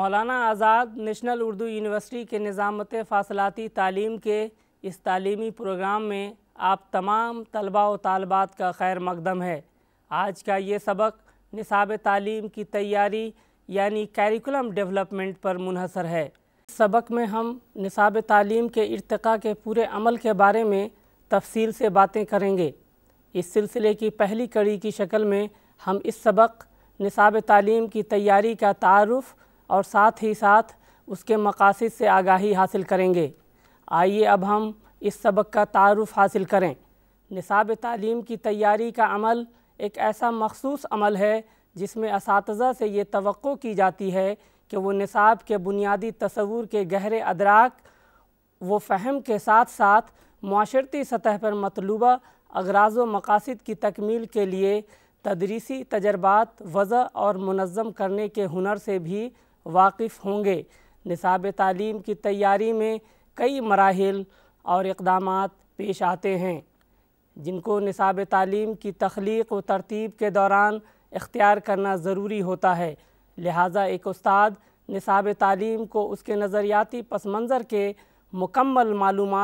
मौलाना आज़ाद national Urdu university के निज़ामत फासलाती तालीम के इस तालीमी प्रोग्राम में आप तमाम तलबा व तलबात का खैर मकदम है आज का ये सबक निसाब तालीम की तैयारी यानी कैरिकुलम डेवलपमेंट पर मुनहसर है इस सबक में हम निसाब तालीम के इरतका के पूरे अमल के बारे में तफसील से बातें करेंगे इस सिलसिले की पहली कड़ी की शक्ल में हम इस सबक निसाब तालीम की तैयारी का तारफ़ और साथ ही साथ उसके मकासद से आगाही हासिल करेंगे आइए अब हम इस सबक का तारफ़ हासिल करें निसाब तलीम की तैयारी का अमल एक ऐसा मखसूस अमल है जिसमें इस से ये तो की जाती है कि वो निसाब के बुनियादी तस्वूर के गहरे अदराक व फहम के साथ साथ माशरती सतह पर मतलूबा अगराज व मकासद की तकमील के लिए तदरीसी तजर्बात वज़ और मनज़म करने के हुनर से भी वाकिफ़ होंगे निसाब तालीम की तैयारी में कई मराहल और इकदाम पेश आते हैं जिनको निसाब तालीम की तख्लीक व तरतीब के दौरान इख्तियार करना ज़रूरी होता है लिहाजा एक उस्ताद निसाब तालीम को उसके नज़रियाती पस मंज़र के मुकम्मल मालूम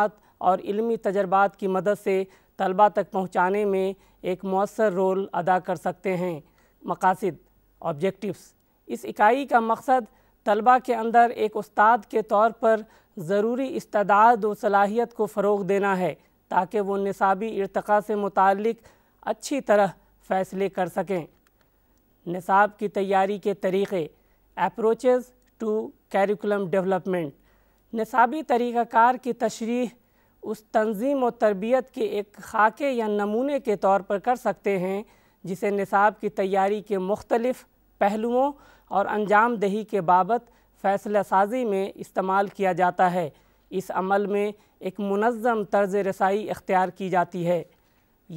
और इलमी तजर्बात की मदद से तलबा तक पहुँचाने में एक मौसर रोल अदा कर सकते हैं मकासद ऑब्जेक्टिवस इस इकाई का मकसद तलबा के अंदर एक उस्ताद के तौर पर ज़रूरी इस्तदाद व सलाहियत को फ़रोग देना है ताकि वो निसाबी इरतका से मुतक अच्छी तरह फ़ैसले कर सकें निसाब की तैयारी के तरीक़े अप्रोचेज़ टू कैरिकुलम डेवलपमेंट निसाबी तरीक़ाकार की तशरी उस तंजीम और तरबियत के एक खाके या नमूने के तौर पर कर सकते हैं जिसे निसाब की तैयारी के मुख्तलफ़ पहलुओं और अंजाम दही के बाबत फ़ैसला साजी में इस्तेमाल किया जाता है इस अमल में एक मनज़म तर्ज रसाई इख्तियार की जाती है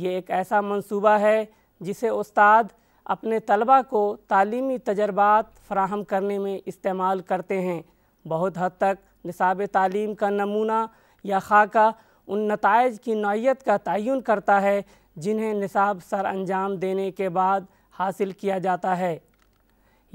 ये एक ऐसा मंसूबा है जिसे उस्ताद अपने तलबा को तालीमी तजर्बात फ्राहम करने में इस्तेमाल करते हैं बहुत हद तक निसाब तालीम का नमूना या खाका उन नतज की नौीयत का तयन करता है जिन्हें निसाब सर अंजाम देने के बाद हासिल किया जाता है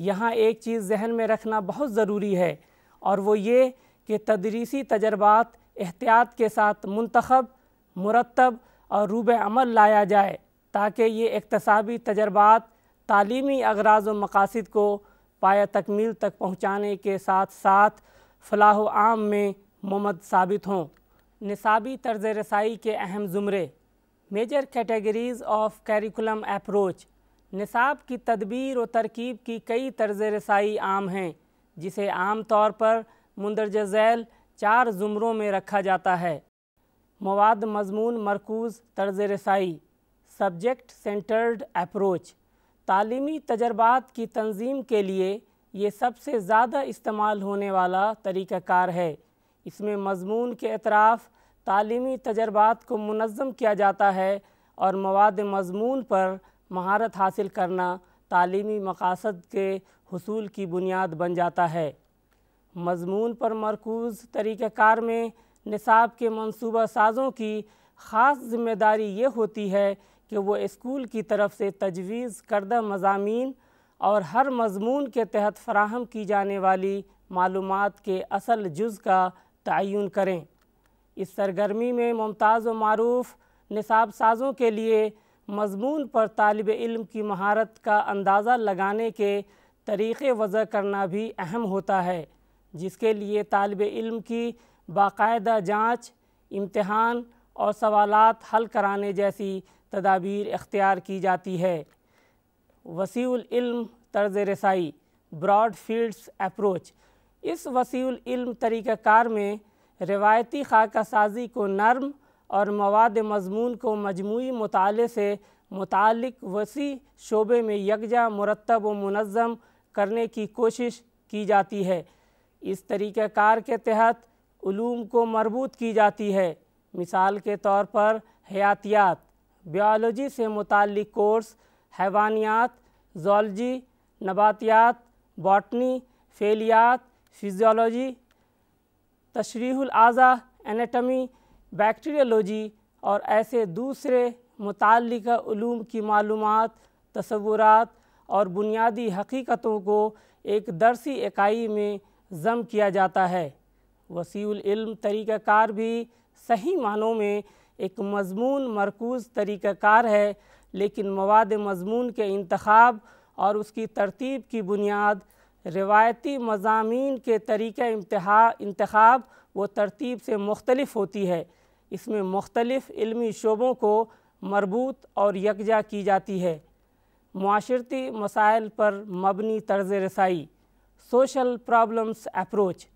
यहाँ एक चीज़ जहन में रखना बहुत ज़रूरी है और वो ये कि तदरीसी तजर्बात एहतियात के साथ मंतखब मुरतब और रूब अमल लाया जाए ताकि ये इकतसबी तजर्बात तालीमी अगराज व मकासद को पाया तकमील तक पहुँचाने के साथ साथ फलाह आम में ममद साबित हों नसाबी तर्ज रसाई के अहम ज़ुमरे major categories of curriculum approach निसाब की तदबीर और तरकीब की कई तर्ज रसाई आम हैं जिसे आम तौर पर मंदरज झैल चार ज़ुमरों में रखा जाता है मवाद मजमून मरकूज़ तर्ज रसाई सब्जेक्ट सेंटर्ड अप्रोच तालीमी तजर्बात की तंजीम के लिए ये सबसे ज़्यादा इस्तेमाल होने वाला तरीक़ाकार है इसमें मजमून के अतराफ़ तालीमी तजर्बात को मनज़म किया जाता है और मवाद मजमून पर महारत हासिल करना तालीमी मकासद के हसूल की बुनियाद बन जाता है मजमून पर मरकूज़ तरीक़ार में निसाब के मनसूबा साज़ों की ख़ास ज़िम्मेदारी ये होती है कि वो स्कूल की तरफ से तजवीज़ करदा मजामी और हर मजमून के तहत फ्राहम की जाने वाली मालूम के असल जुज़ का तयन करें इस सरगर्मी में मुमताज़ व मरूफ़ निसाब साज़ों के लिए मज़मून पर तालब इल्म की महारत का अंदाज़ा लगाने के तरीक़े वज़ा करना भी अहम होता है जिसके लिए तालब इल्म की बाकायदा जाँच इम्तहान और सवालत हल कराने जैसी तदाबीर अख्तियार की जाती है वसीउल इल्म तर्ज रसाई ब्रॉड फील्ड्स अप्रोच इस वसीउल इल्म तरीक़ाकार में रिवायती खाका साजी को नर्म और मवाद मजमून को मजमू मताले से मुतल वसी शोबे में यकजा मुरतब व मनज़म करने की कोशिश की जाती है इस तरीक़ार के तहत ूम को मरबूत की जाती है मिसाल के तौर पर हयातियात बियालॉजी से मुतल कोर्स हैवानियात जोलॉजी नबातियात बॉटनी फेलियात फिजियोलॉजी तशरीहुल आज़ा एनेटमी बैक्टीरियोलॉजी और ऐसे दूसरे मुतलूम की मालूम तस्वूर और बुनियादी हकीकतों को एक दरसी इकाई में जम किया जाता है वसीम तरीक़ाकार भी सही मानों में एक मजमून मरकूज़ तरीक़ाकार है लेकिन मवाद मजमून के इंतखब और उसकी तरतीब की बुनियाद रिवायती मजामी के तरीक़ इंतब इंतखब व तरतीब से मुख्तलफ़ होती है इसमें मुख्तलिफ़ इल्मी शोबों को मरबूत और यकजा की जाती है माशरती मसाइल पर मबनी तर्ज रसाई सोशल प्रॉब्लम्स अप्रोच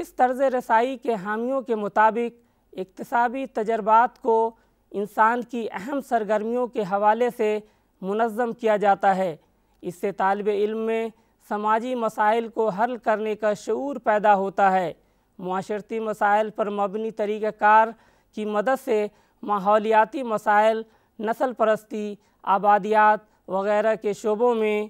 इस तर्ज रसाई के हामियों के मुताबिक इकतसबी तजर्बात को इंसान की अहम सरगर्मियों के हवाले से मनज़म किया जाता है इससे तलब इल्म में समाजी मसाइल को हल करने का शूर पैदा होता है माशरती मसाइल पर मबनी तरीक़ार की मदद से माहौलियाती मसाइल नस्ल परस्ती आबादियात वगैरह के शोबों में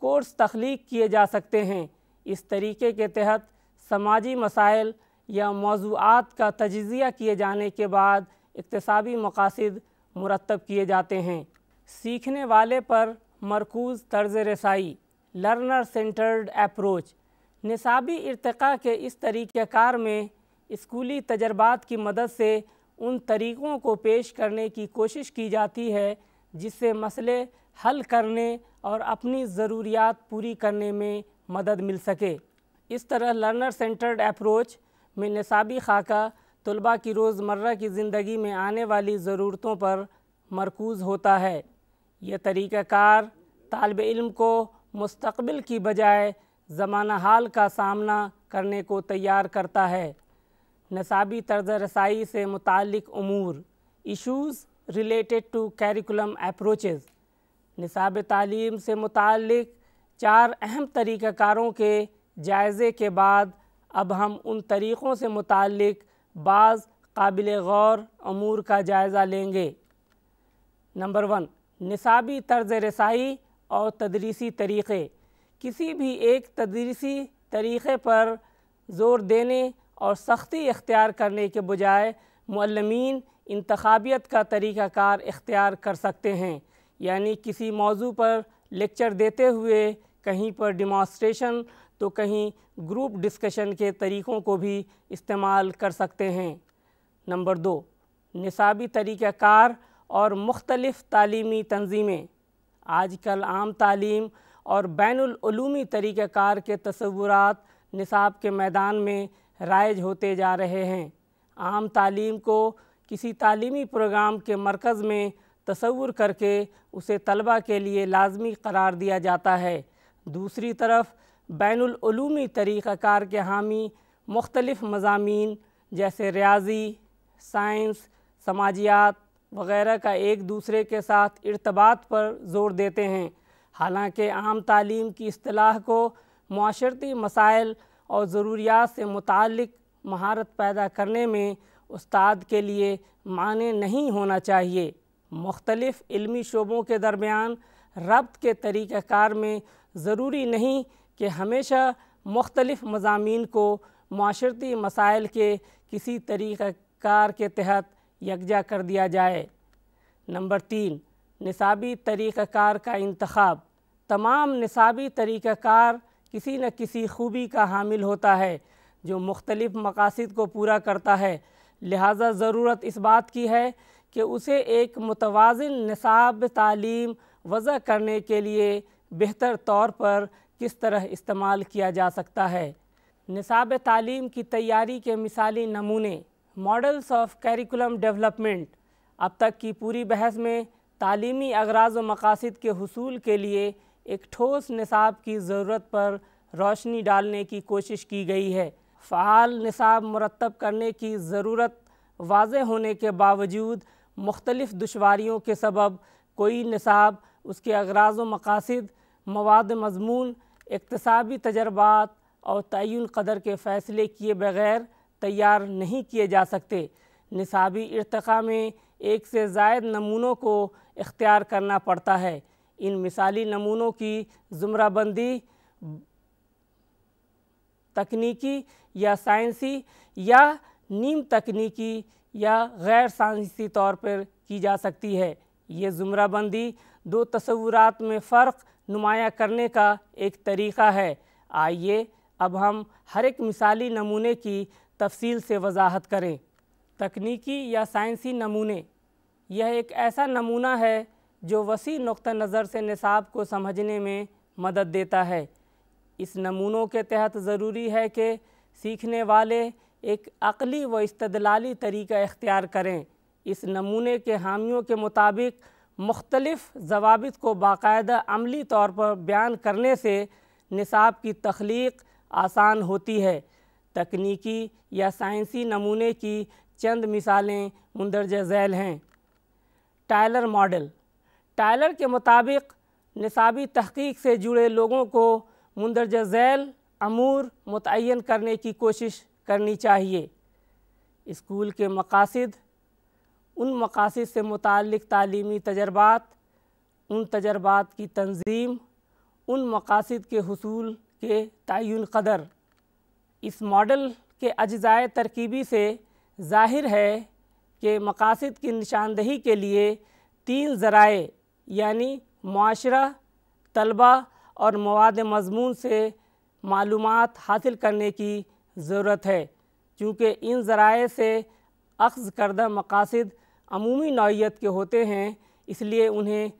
कोर्स तख्लीक किए जा सकते हैं इस तरीके के तहत समाजी मसाइल या मौजूद का तजिया किए जाने के बाद इकतसाबी मकासद मुरतब किए जाते हैं सीखने वाले पर मरकूज़ तर्ज रसाई लर्नर सेंटर्ड अप्रोच निसाबी इरतका के इस तरीक़ार में स्कूली तजर्बात की मदद से उन तरीक़ों को पेश करने की कोशिश की जाती है जिससे मसले हल करने और अपनी ज़रूरियात पूरी करने में मदद मिल सके इस तरह लर्नर सेंटर्ड अप्रोच में नसाबी खाका तलबा की रोज़मर्रा की ज़िंदगी में आने वाली ज़रूरतों पर मरकूज़ होता है यह तरीक़ाकार तालब इल्म को मुस्तबिल की बजाय ज़माना हाल का सामना करने को तैयार करता है नसाबी तर्ज रसाई से मुतक अमूर issues related to curriculum approaches नसाब तलीम से मुतक चार अहम तरीक़ाकारों के जायज़े के बाद अब हम उन तरीक़ों से मुतक बाज़ काबिल गौर अमूर का जायज़ा लेंगे नंबर वन नसाबी तर्ज रसाई और तदरीसी तरीक़े किसी भी एक तदरीसी तरीक़े पर ज़ोर देने और सख्ती इख्तियार करने के बजाय मलमिन इंतबियत का तरीक़ाकार इख्तियार कर सकते हैं यानी किसी मौजू पर लेक्चर देते हुए कहीं पर डिमॉन्स्ट्रेशन तो कहीं ग्रुप डिस्कशन के तरीक़ों को भी इस्तेमाल कर सकते हैं नंबर दो निसाबी तरीक़ाकार और मुख्तलफ़ तालीमी तंजीमें आज कल आम तालीम और बैनूमी तरीक़ाकार के तस्वूरत निसाब के मैदान में राइज होते जा रहे हैं आम तालीम को किसी तालीमी प्रोग्राम के मरकज़ में तस्वूर करके उसे तलबा के लिए लाजमी करार दिया जाता है दूसरी तरफ बैन बैनूमी तरीक़ाकार के हामी मुख्तलफ़ मजामी जैसे रियाजी साइंस समाजियात वगैरह का एक दूसरे के साथ इरतबात पर जोर देते हैं हालाँकि आम तालीम की असलाह को माशरती मसाइल और ज़रूरियात से मुतल महारत पैदा करने में उस्ताद के लिए माने नहीं होना चाहिए मुख्तलिफ़ शोबों के दरमियान रब्त के तरीक़ाकार में ज़रूरी नहीं कि हमेशा मुख्तलफ मजामी को माशरती मसाइल के किसी तरीक़ाकार के तहत यकजा कर दिया जाए नंबर तीन नसाबी तरीक़ाकार का इंतब तमाम नसाबी तरीक़ाकार किसी न किसी खूबी का हामिल होता है जो मुख्तलिफ़ मकासद को पूरा करता है लिहाजा ज़रूरत इस बात की है कि उसे एक मुतवाजन नसाब तालीम वज़ा करने के लिए बेहतर तौर पर किस तरह इस्तेमाल किया जा सकता है नसाब तालीम की तैयारी के मिसाली नमूने मॉडल्स ऑफ करिकुलम डेवलपमेंट अब तक की पूरी बहस में तालीमी अगराज व मकासद के हसूल के लिए एक ठोस निसाब की ज़रूरत पर रोशनी डालने की कोशिश की गई है फ़ाल निसाब मरतब करने की ज़रूरत वाज होने के बावजूद मुख्तलिफ़ दुशारियों के सबब कोई निसाब उसके अगराज व मकासद मवाद मजमून इकतसबी तजर्बात और तयन कदर के फ़ैसले किए बगैर तैयार नहीं किए जा सकते निसाबी इरतका में एक से जायद नमूनों को इख्तियार करना पड़ता है इन मिसाली नमूनों की ज़ुमराबंदी तकनीकी या साइंसी या नीम तकनीकी या गैर साइंसी तौर पर की जा सकती है ये ज़ुमराबंदी दो तस्वूरात में फ़र्क नुमाया करने का एक तरीक़ा है आइए अब हम हर एक मिसाली नमूने की तफसील से वजाहत करें तकनीकी या साइंसी नमूने यह एक ऐसा नमूना है जो वसी नुक़ नज़र से निसाब को समझने में मदद देता है इस नमूनों के तहत ज़रूरी है कि सीखने वाले एक अकली व इस्तदलाली तरीका इख्तियार करें इस नमूने के हामियों के मुताबिक मुख्तलफ़ जवाबित को बाकायदा अमली तौर पर बयान करने से निसाब की तख्लीक आसान होती है तकनीकी या साइंसी नमूने की चंद मिसालें मंदरज झैल हैं टायलर मॉडल टायलर के मुताबिक नसाबी तहकीक से जुड़े लोगों को मंदरजा झैल अमूर मुतन करने की कोशिश करनी चाहिए स्कूल के मकासद उन मकासद से मुतक तली तजर्बात उन तजर्बात की तंजीम उन मकासद के हसूल के तयन कदर इस मॉडल के अजाय तरकीबी से ज़ाहिर है कि मकासद की निशानदही के लिए तीन ज़राए यानी माशरा तलबा और मवाद मजमून से मालूम हासिल करने की ज़रूरत है चूँकि इन ज़राए से अक्स करदा मकासद अमूमी नौीयत के होते हैं इसलिए उन्हें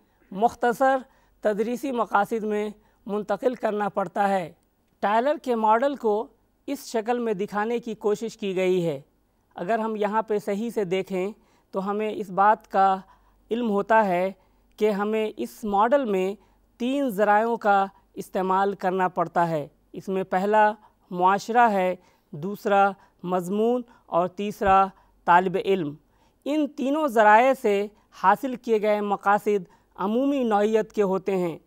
मख्तसर तदरीसी मकासद में मुंतकिल करना पड़ता है टायलर के मॉडल को इस शक्ल में दिखाने की कोशिश की गई है अगर हम यहाँ पर सही से देखें तो हमें इस बात का इल्म होता है कि हमें इस मॉडल में तीन ज़रायों का इस्तेमाल करना पड़ता है इसमें पहला माशरा है दूसरा मजमून और तीसरा तालब इल्म इन तीनों ज़राए से हासिल किए गए मकासद अमूमी नौीयत के होते हैं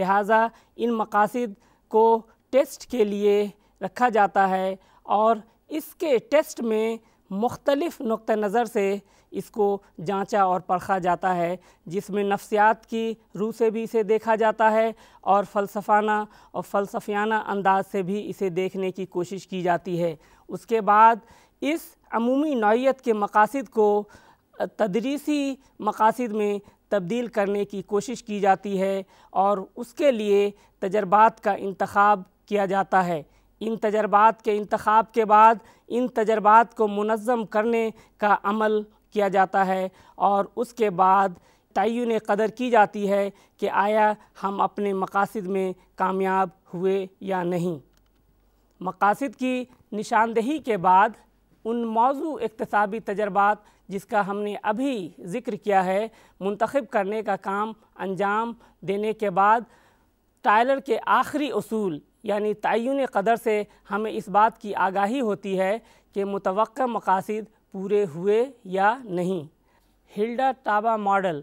लिहाजा इन मकासद को टेस्ट के लिए रखा जाता है और इसके टेस्ट में मुख्तलिफ़ नुक़ नज़र से इसको जांचा और परखा जाता है जिसमें नफ्सियात की रूह से भी इसे देखा जाता है और फ़लसफाना और फ़लसफियाना अंदाज से भी इसे देखने की कोशिश की जाती है उसके बाद इस अमूमी नौीयत के मकासद को तदरीसी मकासद में तब्दील करने की कोशिश की जाती है और उसके लिए तजर्बात का इंतखब किया जाता है इन तजर्बात के इंतखाब के बाद इन तजर्बात को मनज़म करने का अमल किया जाता है और उसके बाद तयन कदर की जाती है कि आया हम अपने मकासद में कामयाब हुए या नहीं मकासद की निशानदही के बाद उन मौजू इकतसाबी तजर्बात जिसका हमने अभी ज़िक्र किया है मंतखब करने का काम अंजाम देने के बाद टायलर के आखिरी असूल यानी तयन कदर से हमें इस बात की आगाही होती है कि मुतव मकासद पूरे हुए या नहीं हिल्डा टाबा मॉडल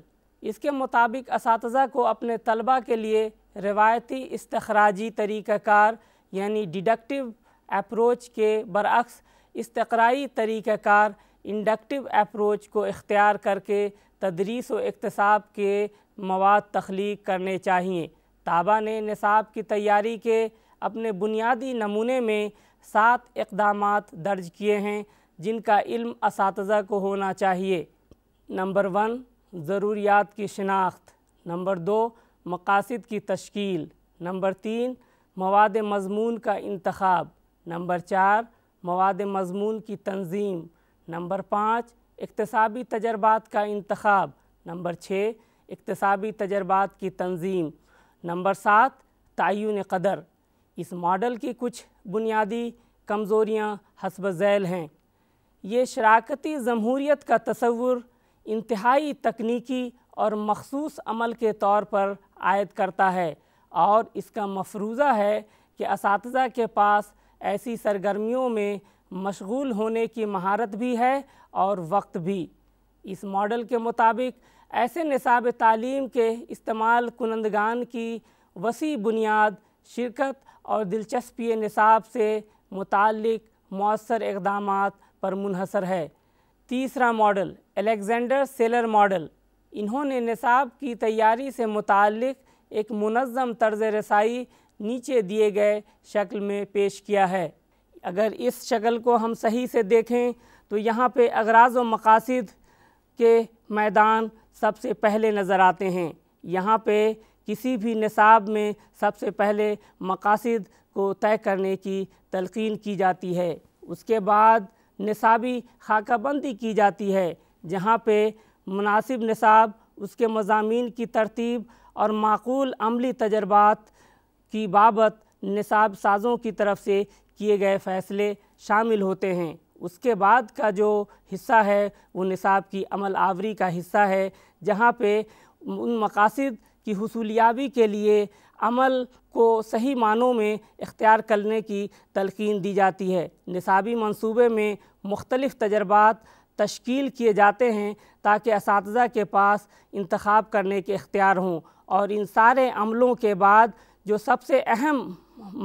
इसके मुताबिक इस को अपने तलबा के लिए रवायती इसतराजी तरीक़ाकार यानी डिडक्टिव अप्रोच के बरक्स इसतराई तरीक़ाकार इंडक्टिव अप्रोच को इख्तियार करके तदरीस व इकतसाब के मवाद तख्लीक करने चाहिए ताबा ने निसाब की तैयारी के अपने बुनियादी नमूने में सात इकदाम दर्ज किए हैं जिनका इल्म इस को होना चाहिए नंबर वन ज़रूरियात की शनाख्त नंबर दो मकासद की तश्कील नंबर तीन मवाद मजमून का इंतखब नंबर चार मवाद मजमून की तंजीम नंबर पाँच इकतसाबी तजर्बा का इंतखब नंबर छः इकतसाबी तजर्बात की तंजीम नंबर सात तयन कदर इस मॉडल की कुछ बुनियादी कमज़ोरियाँ हसब झैल हैं ये शराकती जमहूरीत का तस्वुर इंतहाई तकनीकी और मखसूस अमल के तौर पर आयद करता है और इसका मफरूज़ा है कि इस के पास ऐसी सरगर्मियों में मशगूल होने की महारत भी है और वक्त भी इस मॉडल के मुताबिक ऐसे निसाब तालीम के इस्तेमाल कुनंदगान की वसी बुनियाद शिरकत और दिलचस्पी निसाब से मुतल मौसर इकदाम पर मुनहसर है तीसरा मॉडल अलेक्जेंडर सेलर मॉडल इन्होंने निसाब की तैयारी से मुतल एक मनज़म तर्ज रसाई नीचे दिए गए शक्ल में पेश किया है अगर इस शक्ल को हम सही से देखें तो यहाँ पे अगराज व मकासद के मैदान सबसे पहले नज़र आते हैं यहाँ पे किसी भी निसाब में सबसे पहले मकासद को तय करने की तलकिन की जाती है उसके बाद निसाबी खाकाबंदी की जाती है जहाँ पे मुनासिब निसाब उसके मजामी की तरतीब और माकूल अमली तजर्बात की बाबत निसाब साज़ों की तरफ से किए गए फ़ैसले शामिल होते हैं उसके बाद का जो हिस्सा है वो निसाब की अमल आवरी का हिस्सा है जहाँ पे उन मकासद की हसूलियाबी के लिए अमल को सही मानों में इख्तियार करने की तलकिन दी जाती है निसाबी मनसूबे में मुख्तलिफ़ तजर्बात तश्कील किए जाते हैं ताकि इस के पास इंतखब करने के इख्तियार हों और इन सारे अमलों के बाद जो सबसे अहम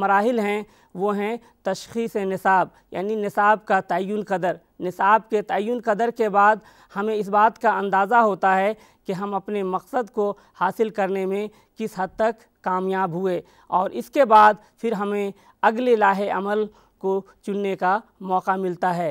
मराहल हैं वो हैं तशखीस निसाब यानी निसाब का तयन कदर निसाब के तयन कदर के बाद हमें इस बात का अंदाज़ा होता है कि हम अपने मकसद को हासिल करने में किस हद तक कामयाब हुए और इसके बाद फिर हमें अगले लाहे अमल को चुनने का मौका मिलता है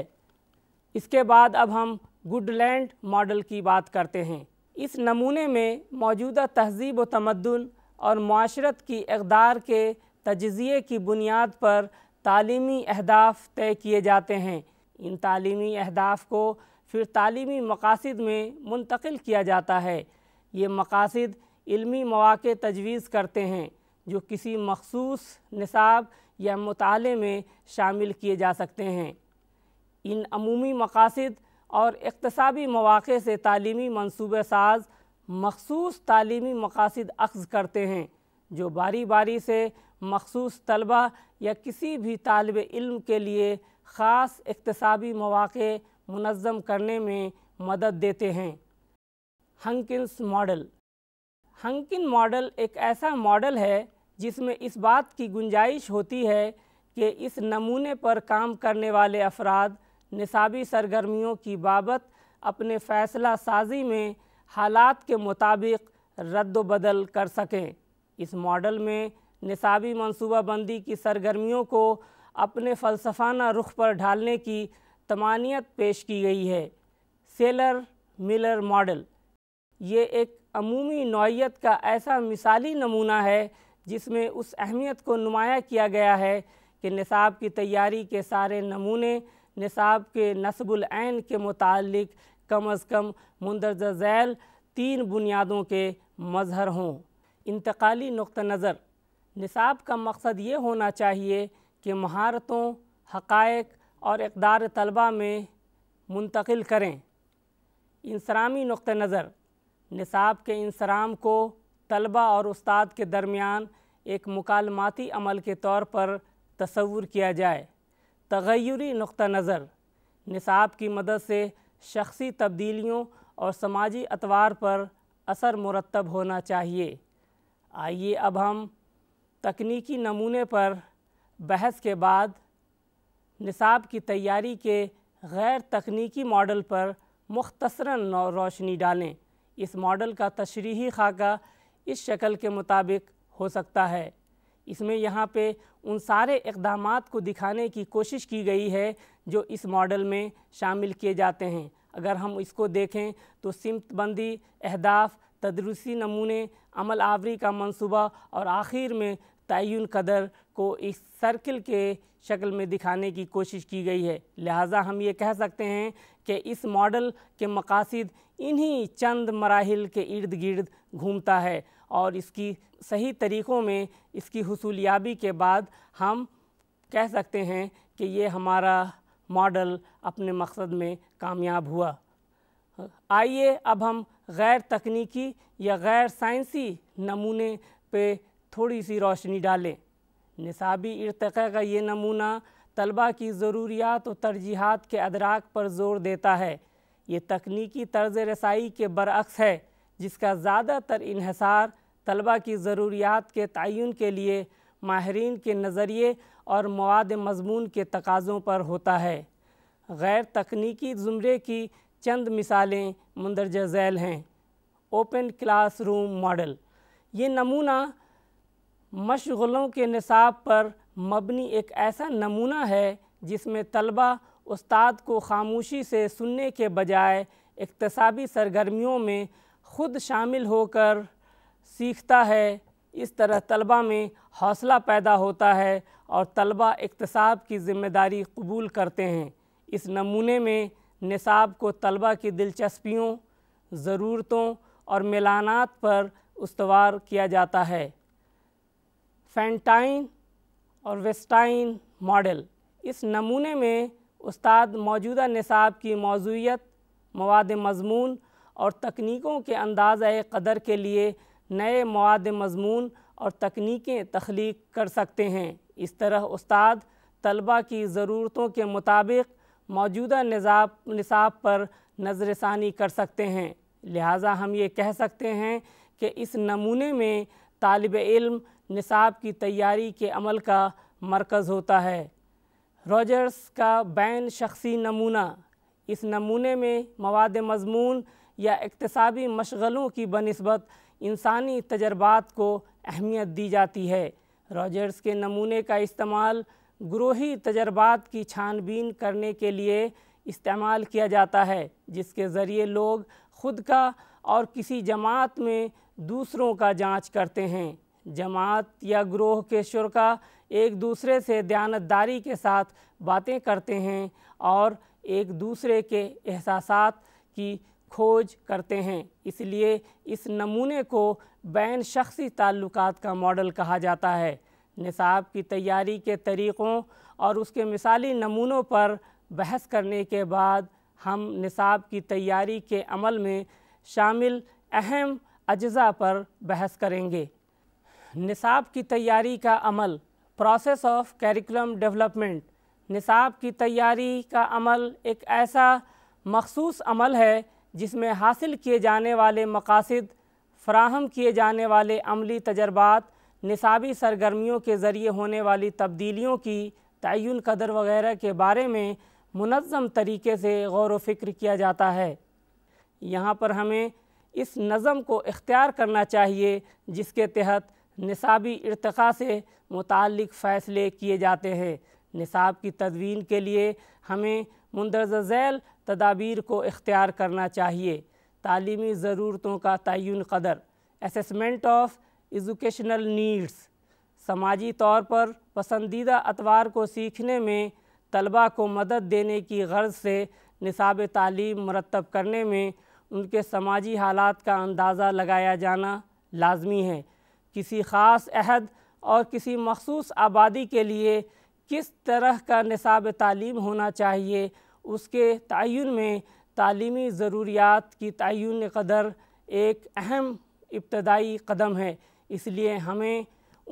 इसके बाद अब हम गुडलैंड मॉडल की बात करते हैं इस नमूने में मौजूदा तहजीब व तमदन और माशरत की इकदार के तजिए की बुनियाद पर तालीमी अहदाफ तय किए जाते हैं इन तली अहदाफ को फिर तालीमी मकासद में मुंतकिल किया जाता है ये मकासद इलमी मौाक़ तजवीज़ करते हैं जो किसी मखसूस नसाब या मताले में शामिल किए जा सकते हैं इन अमूमी मकासद और इकतसबी मौाक़े से तलीमी मनसूबे साज मखसूस तलीमी मकासद अक्स करते हैं जो बारी बारी से मखसूस तलबा या किसी भी तलब इल्म के लिए ख़ास इकतसाबी मौाक़े मनज़म करने में मदद देते हैं हंकिंस मॉडल हंकिन मॉडल एक ऐसा मॉडल है जिसमें इस बात की गुंजाइश होती है कि इस नमूने पर काम करने वाले अफराद निसाबी सरगर्मियों की बाबत अपने फ़ैसला साजी में हालात के मुताबिक रद्द बदल कर सकें इस मॉडल में निसाबी मनसूबाबंदी की सरगर्मियों को अपने फ़लसफाना रुख पर ढालने की तमानियत पेश की गई है सेलर मिलर मॉडल ये एक अमूमी नौीयत का ऐसा मिसाली नमूना है जिसमें उस अहमियत को नुमाया किया गया है कि निसाब की तैयारी के सारे नमूने निसाब के नसबुलैन के मुतालिक कम अज़ कम मंदरजा झैल तीन बुनियादों के मज़हर हों इंतकाली नुक़ नज़र निसाब का मकसद ये होना चाहिए के महारतों हक़ाइक और इकदार तलबा में मुंतकिल करें इंसरामी नुक़ नज़र निसाब के इंसराम को तलबा और उस्ताद के दरमियान एक मुकालमाती अमल के तौर पर तस्वूर किया जाए तगैरी नुक़ नज़र निसाब की मदद से शख्सी तब्दीलियों और समाजी अतवार पर असर मुरतब होना चाहिए आइए अब हम तकनीकी नमूने पर बहस के बाद निसाब की तैयारी के गैर तकनीकी मॉडल पर मुख्तसरा रोशनी डालें इस मॉडल का तशरीही खाका इस शक्ल के मुताबिक हो सकता है इसमें यहाँ पे उन सारे इकदाम को दिखाने की कोशिश की गई है जो इस मॉडल में शामिल किए जाते हैं अगर हम इसको देखें तो सिमतबंदी अहदाफ तदरुसी नमूने अमल आवरी का मनसूबा और आखिर में तयन कदर को इस सर्किल के शक्ल में दिखाने की कोशिश की गई है लिहाजा हम ये कह सकते हैं कि इस मॉडल के मकासद इन्हीं चंद मराहल के इर्द गिर्द घूमता है और इसकी सही तरीक़ों में इसकी हसूलियाबी के बाद हम कह सकते हैं कि ये हमारा मॉडल अपने मकसद में कामयाब हुआ आइए अब हम गैर तकनीकी या गैर साइंसी नमूने पे थोड़ी सी रोशनी डालें निसाबी इरत का ये नमूना तलबा की ज़रूरियात और तरजीहत के अदराक पर जोर देता है ये तकनीकी तर्ज रसाई के बरक्स है जिसका ज़्यादातर इहसार तलबा की ज़रूरियात के तयन के लिए माहरीन के नज़रिए और मवाद मजमून के तकाज़ों पर होता है गैर तकनीकी ज़ुमरे की चंद मिसालें मंदरजा झैल हैं ओपन क्लास रूम मॉडल ये नमूना मशगलों के निसाब पर मबनी एक ऐसा नमूना है जिसमें तलबा उस्ताद को खामोशी से सुनने के बजाय इकतसाबी सरगर्मियों में ख़ुद शामिल होकर सीखता है इस तरह तलबा में हौसला पैदा होता है और तलबा इकतसाब की ज़िम्मेदारी कबूल करते हैं इस नमूने में निसाब को तलबा की दिलचस्पियों ज़रूरतों और मिलानात पर उसवार किया जाता है फैंटाइन और वेस्टाइन मॉडल इस नमूने में उस्ताद मौजूदा निसाब की मौजूद मवाद मजमून और तकनीकों के अंदाज़ कदर के लिए नए मवाद मजमून और तकनीकें तख्लीक कर सकते हैं इस तरह उस्ताद तलबा की ज़रूरतों के मुताबिक मौजूदा निजाब निसाब पर नज़र षानी कर सकते हैं लिहाजा हम ये कह सकते हैं कि इस नमूने में तालब इल्म निसाब की तैयारी के अमल का मरकज़ होता है रॉजर्स का बैन शख्सी नमूना इस नमूने में मवाद मजमून या इकतसाबी मशगलों की बनस्बत इंसानी तजर्बात को अहमियत दी जाती है रॉजर्स के नमूने का इस्तेमाल ग्रोही तजर्बात की छानबीन करने के लिए इस्तेमाल किया जाता है जिसके ज़रिए लोग ख़ुद का और किसी जमात में दूसरों का जांच करते हैं जमात या ग्रोह के शुरा एक दूसरे से दयानतदारी के साथ बातें करते हैं और एक दूसरे के एहसास की खोज करते हैं इसलिए इस नमूने को बैन शख्सी ताल्लुक का मॉडल कहा जाता है निसाब की तैयारी के तरीक़ों और उसके मिसाली नमूनों पर बहस करने के बाद हम निसाब की तैयारी के अमल में शामिल अहम अज्जा पर बहस करेंगे निसाब की तैयारी का अमल प्रोसेस ऑफ करिकुलम डेवलपमेंट निसाब की तैयारी का अमल एक ऐसा मखसूस अमल है जिसमें हासिल किए जाने वाले मकासद फ्राहम किए जाने वाले अमली तजर्बात निसाबी सरगर्मियों के ज़रिए होने वाली तब्दीलियों की तयन कदर वगैरह के बारे में मनज़म तरीके से गौर व फ़िक्र किया जाता है यहाँ पर हमें इस नज़म को इख्तियार करना चाहिए जिसके तहत निसाबी इरतक़ा से मुतल फ़ैसले किए जाते हैं निसाब की तदवीन के लिए हमें मंदरज झैल तदाबीर को इख्तियार करना चाहिए तालीमी ज़रूरतों का तयन कदर असमेंट ऑफ एजुकेशनल नीड्स समाजी तौर पर पसंदीदा अतवार को सीखने में तलबा को मदद देने की गर्ज से निसाब तालीम मरतब करने में उनके समाजी हालात का अंदाज़ा लगाया जाना लाजमी है किसी ख़ास अहद और किसी मखसूस आबादी के लिए किस तरह का निसाब तालीम होना चाहिए उसके तयन में तालीमी ज़रूरियात की तयन कदर एक अहम इब्तदाई कदम है इसलिए हमें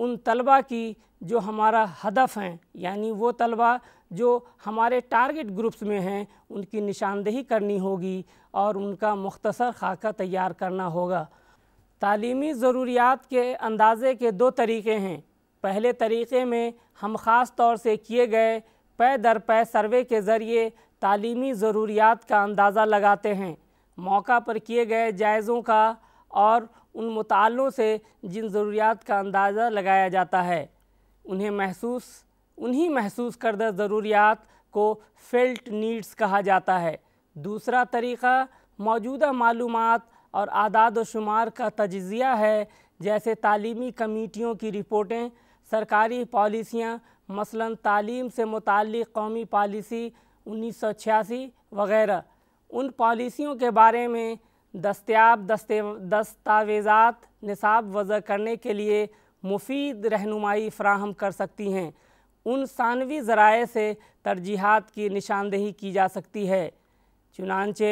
उन तलबा की जो हमारा हदफ हैं यानी वो तलबा जो हमारे टारगेट ग्रुप्स में हैं उनकी निशानदेही करनी होगी और उनका मुख्तसर खाका तैयार करना होगा तालीमी ज़रूरियात के अंदाज़े के दो तरीके हैं पहले तरीक़े में हम ख़ास तौर से किए गए पै दर पै सर्वे के ज़रिए तालीमी ज़रूरियात का अंदाज़ा लगाते हैं मौका पर किए गए जायज़ों का और उन मुतालों से जिन ज़रूरियात का अंदाज़ा लगाया जाता है उन्हें महसूस उन्हीं महसूस करदा ज़रूरियात को फेल्ट नीड्स कहा जाता है दूसरा तरीक़ा मौजूदा मालूम और आदाद व शुमार का तजिया है जैसे तालीमी कमेटियों की रिपोर्टें सरकारी पॉलिसियाँ मसलन तालीम से मुतल कौमी पॉलिसी उन्नीस सौ छियासी वगैरह उन पॉलिसियों के बारे में दस्तियाब दस्तावेज़ात निसाब वज़ा करने के लिए मुफीद रहनुमाई फ्राहम कर सकती हैं उन सानवी ज़राए से तरजीहत की निशानदेही की जा सकती है चुनानचे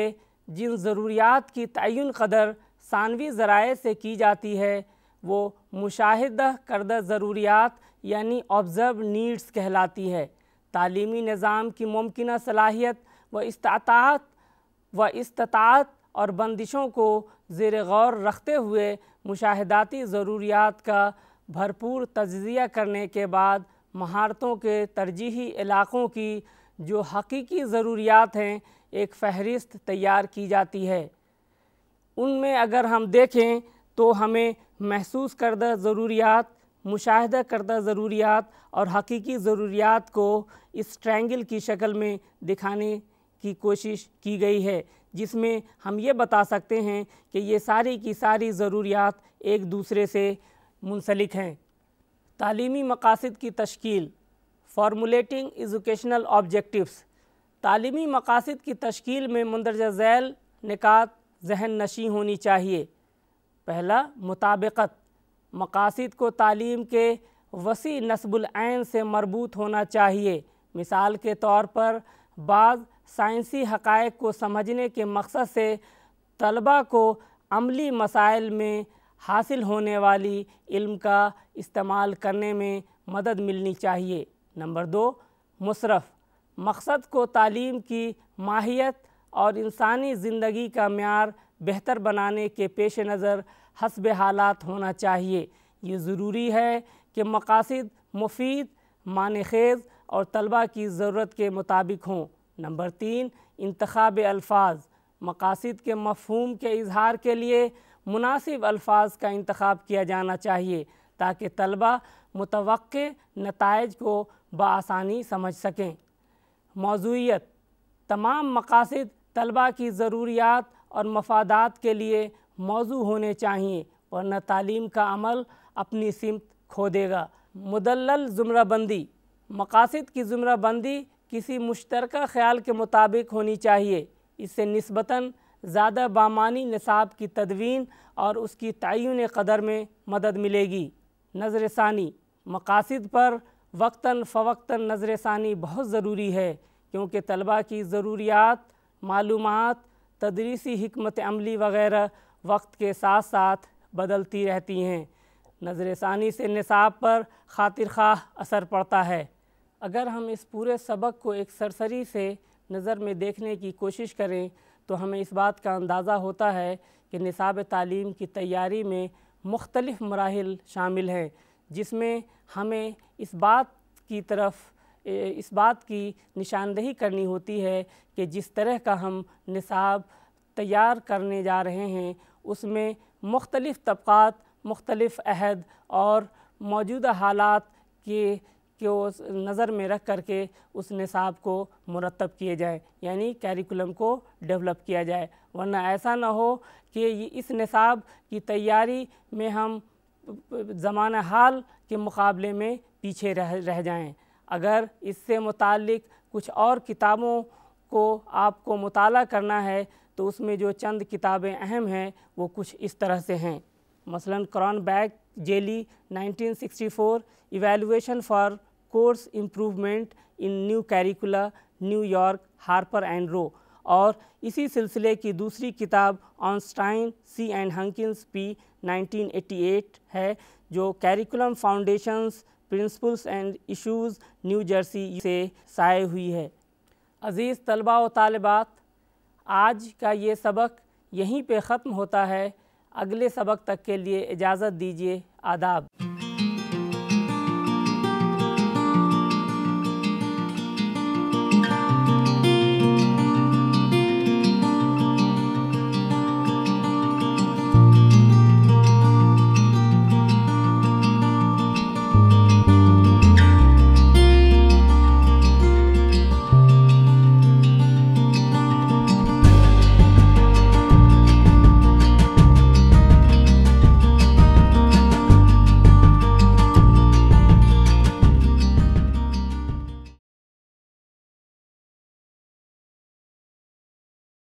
जिन ज़रूरियात की तयन कदर सानवी ज़राए से की जाती है वो मुशाहदा करदा ज़रूरियात यानी ऑब्ज़र्व नीड्स कहलाती है तालीमी निज़ाम की मुमकिन सलाहियत व इस्तात व इस्तात और बंदिशों को जेर गौर रखते हुए मुशाहदाती ज़रूरियात का भरपूर तजिया करने के बाद महारतों के तरजीही इलाक़ों की जो हकीकी ज़रूरियात हैं एक फहरिस्त तैयार की जाती है उनमें अगर हम देखें तो हमें महसूस करदा ज़रूरियात मुशाह करदा ज़रूरियात और हकीकी ज़रूरियात को इस ट्रैंगल की शक्ल में दिखाने की कोशिश की गई है जिसमें हम ये बता सकते हैं कि ये सारी की सारी ज़रूरियात एक दूसरे से मुंसलिक हैं तालीमी मकासद की तश्ल फार्मूलेटिंग एजुकेशनल ऑब्जेक्टिव्स तलीमी मकासद की तश्ल में मंदरजा झैल निकात जहन नशी होनी चाहिए पहला मुताबिकत मकासद को तालीम के वसी नस्बुलैन से मरबूत होना चाहिए मिसाल के तौर पर बाज़ साइंसी हक़ को समझने के मकसद से तलबा को अमली मसाइल में हासिल होने वाली इल्म का इस्तेमाल करने में मदद मिलनी चाहिए नंबर दो मुशरफ मकसद को तालीम की माहियत और इंसानी ज़िंदगी का मैार बेहतर बनाने के पेश नज़र हसब हालात होना चाहिए ये ज़रूरी है कि मकासद मुफीद मान खेज़ और तलबा की ज़रूरत के मुताबिक हों नंबर तीन इंतब अल्फाज मकासद के मफहूम के इजहार के लिए मुनासिब अल्फाज का इंतखब किया जाना चाहिए ताकि तलबा मुतव नतज को बसानी समझ सकें मौजूत तमाम मकासद तलबा की ज़रूरियात और मफादात के लिए मौजू होने चाहिए वरना तालीम का अमल अपनी सिमत खो देगा मुदल ज़ुमराबंदी मकासद की ज़ुमराबंदी किसी मुश्तरक ख़्याल के मुताबिक होनी चाहिए इससे नस्बता ज़्यादा बामानी निसाब की तदवीन और उसकी तयन कदर में मदद मिलेगी नज़र षानी मकासद पर वक्ता फ़वक्ता नज़र षानी बहुत ज़रूरी है क्योंकि तलबा की ज़रूरियात मालूम तदरीसी हमत अमली वगैरह वक्त के साथ साथ बदलती रहती हैं नज़र षानी से नसाब पर खातिर खा असर पड़ता है अगर हम इस पूरे सबक को एक सरसरी से नज़र में देखने की कोशिश करें तो हमें इस बात का अंदाज़ा होता है कि निसाब तालीम की तैयारी में मुख्तलिफ़ मराहल शामिल हैं जिसमें हमें इस बात की तरफ इस बात की निशानदही करनी होती है कि जिस तरह का हम निसाब तैयार करने जा रहे हैं उसमें मुख्तलिफ़ तबक़ात मुख्तलिफ़ अहद और मौजूदा हालात के को नज़र में रख कर के उस निसाब को मुरतब किए जाए यानी कैरिकुलम को डेवलप किया जाए वरना ऐसा ना हो कि इस निसाब की तैयारी में हम ज़मान हाल के मुकाबले में पीछे रह रह जाएँ अगर इससे मुतल कुछ और किताबों को आपको मुताल करना है तो उसमें जो चंद किताबें अहम हैं वो कुछ इस तरह से हैं मसलन क्रॉन बैग जेली 1964 evaluation for course improvement in new curricula New York Harper and Row और इसी सिलसिले की दूसरी किताब ऑनस्टाइन सी एंड हंकिस पी 1988 है जो curriculum foundations principles and issues New Jersey से साय हुई है अज़ीज़ तलबा व तलबात आज का ये सबक यहीं पे ख़त्म होता है अगले सबक तक के लिए इजाज़त दीजिए आदाब